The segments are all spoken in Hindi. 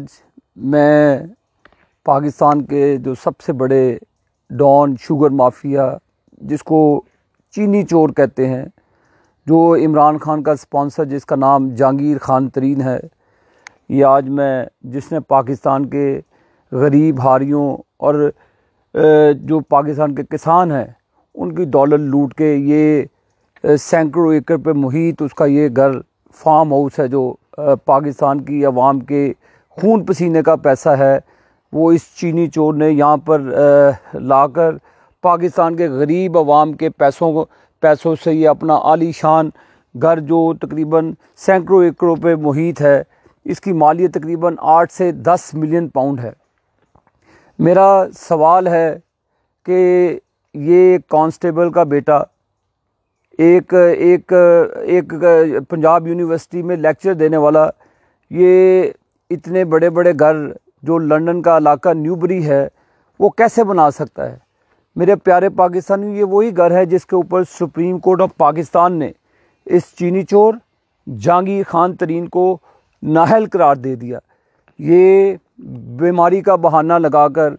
मैं पाकिस्तान के जो सबसे बड़े डॉन शुगर माफिया जिसको चीनी चोर कहते हैं जो इमरान खान का स्पॉन्सर जिसका नाम जहांगीर खान तरीन है ये आज मैं जिसने पाकिस्तान के गरीब हारियों और जो पाकिस्तान के किसान हैं उनकी डॉलर लूट के ये सैकड़ों एकड़ पे मुहित उसका ये घर फार्म हाउस है जो पाकिस्तान की आवाम के खून पसीने का पैसा है वो इस चीनी चोर ने यहाँ पर लाकर पाकिस्तान के गरीब आवाम के पैसों को पैसों से ये अपना आलीशान घर जो तकरीबन सैकड़ों एकड़ों पे मुहित है इसकी मालियत तकरीबन आठ से दस मिलियन पाउंड है मेरा सवाल है कि ये कांस्टेबल का बेटा एक एक एक पंजाब यूनिवर्सिटी में लेक्चर देने वाला ये इतने बड़े बड़े घर जो लंदन का इलाका न्यूबरी है वो कैसे बना सकता है मेरे प्यारे पाकिस्तानी ये वही घर है जिसके ऊपर सुप्रीम कोर्ट ऑफ पाकिस्तान ने इस चीनी चोर जहांगीर खान तरीन को नाहल करार दे दिया ये बीमारी का बहाना लगाकर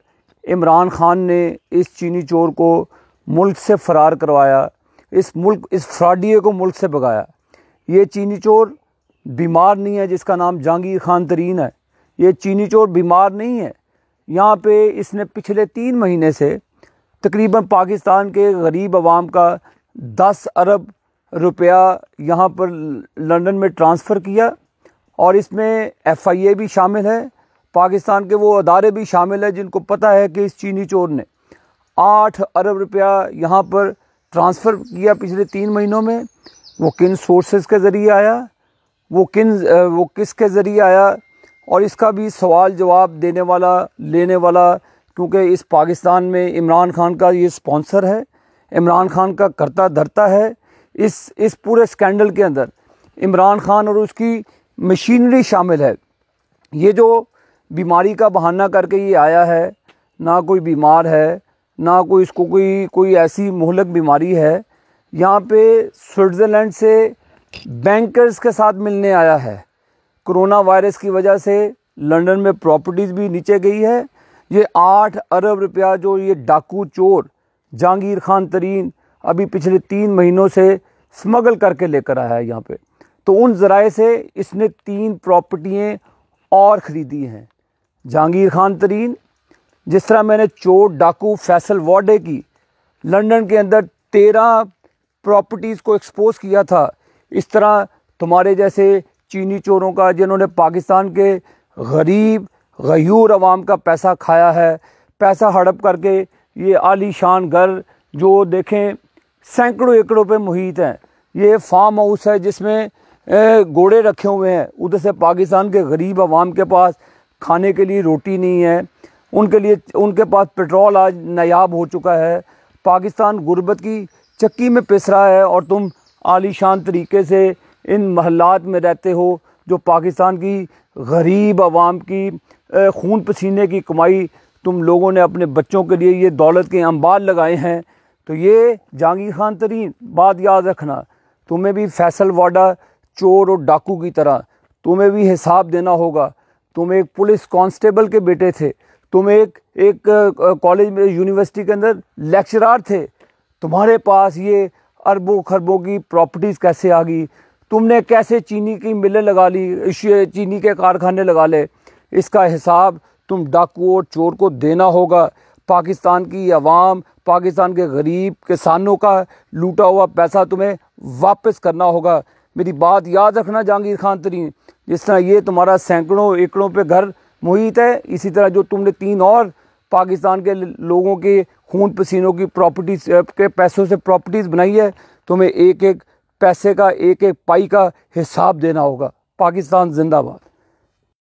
इमरान खान ने इस चीनी चोर को मुल्क से फ़रार करवाया इस मुल्क इस फ्राडिए को मुल्क से भगाया ये चीनी चोर बीमार नहीं है जिसका नाम जहांगीर खान तरीन है ये चीनी चोर बीमार नहीं है यहाँ पे इसने पिछले तीन महीने से तकरीबन पाकिस्तान के गरीब आवाम का दस अरब रुपया यहाँ पर लंदन में ट्रांसफ़र किया और इसमें एफ़ आई ए भी शामिल है पाकिस्तान के वो अदारे भी शामिल हैं जिनको पता है कि इस चीनी चोर ने आठ अरब रुपया यहाँ पर ट्रांसफ़र किया पिछले तीन महीनों में वो किन सोर्सेज के ज़रिए आया वो किन वो किस के ज़रिए आया और इसका भी सवाल जवाब देने वाला लेने वाला क्योंकि इस पाकिस्तान में इमरान खान का ये स्पॉन्सर है इमरान खान का करता धरता है इस इस पूरे स्कैंडल के अंदर इमरान खान और उसकी मशीनरी शामिल है ये जो बीमारी का बहाना करके ये आया है ना कोई बीमार है ना कोई इसको कोई कोई ऐसी मोहलक बीमारी है यहाँ पे स्विट्ज़रलैंड से बैंकर्स के साथ मिलने आया है कोरोना वायरस की वजह से लंदन में प्रॉपर्टीज़ भी नीचे गई है ये आठ अरब रुपया जो ये डाकू चोर जहांगीर खान तरीन अभी पिछले तीन महीनों से स्मगल करके लेकर आया है यहाँ पे तो उन ज़राए से इसने तीन प्रॉपर्टियाँ और ख़रीदी हैं जहांगीर खान तरीन जिस तरह मैंने चोर डाकू फैसल वॉडे की लंदन के अंदर तेरह प्रॉपर्टीज़ को एक्सपोज किया था इस तरह तुम्हारे जैसे चीनी चोरों का जिन्होंने पाकिस्तान के गरीब गयूर आवाम का पैसा खाया है पैसा हड़प करके ये आलीशान घर जो देखें सैकड़ों एकड़ों पे मुहित हैं ये फार्म हाउस है जिसमें घोड़े रखे हुए हैं उधर से पाकिस्तान के गरीब आवाम के पास खाने के लिए रोटी नहीं है उनके लिए उनके पास पेट्रोल आज नायाब हो चुका है पाकिस्तान गुर्बत की चक्की में पिस रहा है और तुम आलीशान तरीके से इन महलात में रहते हो जो पाकिस्तान की गरीब आवाम की खून पसीने की कमाई तुम लोगों ने अपने बच्चों के लिए ये दौलत के अंबार लगाए हैं तो ये जहांगीर खान तरीन बात याद रखना तुम्हें भी फैसल वाडा चोर और डाकू की तरह तुम्हें भी हिसाब देना होगा तुम एक पुलिस कांस्टेबल के बेटे थे तुम एक एक कॉलेज में यूनिवर्सिटी के अंदर लेक्चरार थे तुम्हारे पास ये अरबों खरबों की प्रॉपर्टीज़ कैसे आ गई तुमने कैसे चीनी की मिलें लगा ली चीनी के कारखाने लगा ले इसका हिसाब तुम डाकू और चोर को देना होगा पाकिस्तान की आवाम पाकिस्तान के गरीब किसानों का लूटा हुआ पैसा तुम्हें वापस करना होगा मेरी बात याद रखना जहांगीर खान तरीन जिस तरह ये तुम्हारा सैकड़ों एकड़ों पे घर मुहित है इसी तरह जो तुमने तीन और पाकिस्तान के लोगों के खून पसीनों की प्रॉपर्टीज के पैसों से प्रॉपर्टीज़ बनाई है तुम्हें तो एक एक पैसे का एक एक पाई का हिसाब देना होगा पाकिस्तान जिंदाबाद